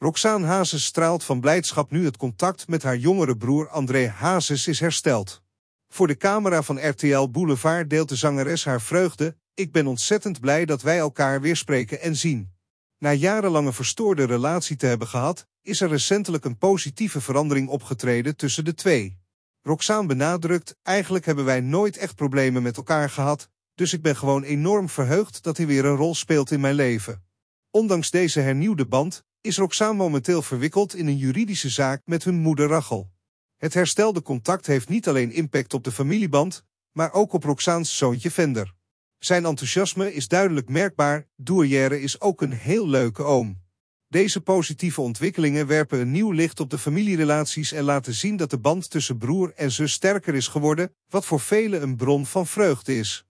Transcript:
Roxaan Hazes straalt van blijdschap nu het contact met haar jongere broer André Hazes is hersteld. Voor de camera van RTL Boulevard deelt de zangeres haar vreugde. Ik ben ontzettend blij dat wij elkaar weer spreken en zien. Na jarenlange verstoorde relatie te hebben gehad, is er recentelijk een positieve verandering opgetreden tussen de twee. Roxaan benadrukt, eigenlijk hebben wij nooit echt problemen met elkaar gehad, dus ik ben gewoon enorm verheugd dat hij weer een rol speelt in mijn leven. Ondanks deze hernieuwde band is Roxaan momenteel verwikkeld in een juridische zaak met hun moeder Rachel. Het herstelde contact heeft niet alleen impact op de familieband, maar ook op Roxaans zoontje Vender. Zijn enthousiasme is duidelijk merkbaar, Douaire is ook een heel leuke oom. Deze positieve ontwikkelingen werpen een nieuw licht op de familierelaties en laten zien dat de band tussen broer en zus sterker is geworden, wat voor velen een bron van vreugde is.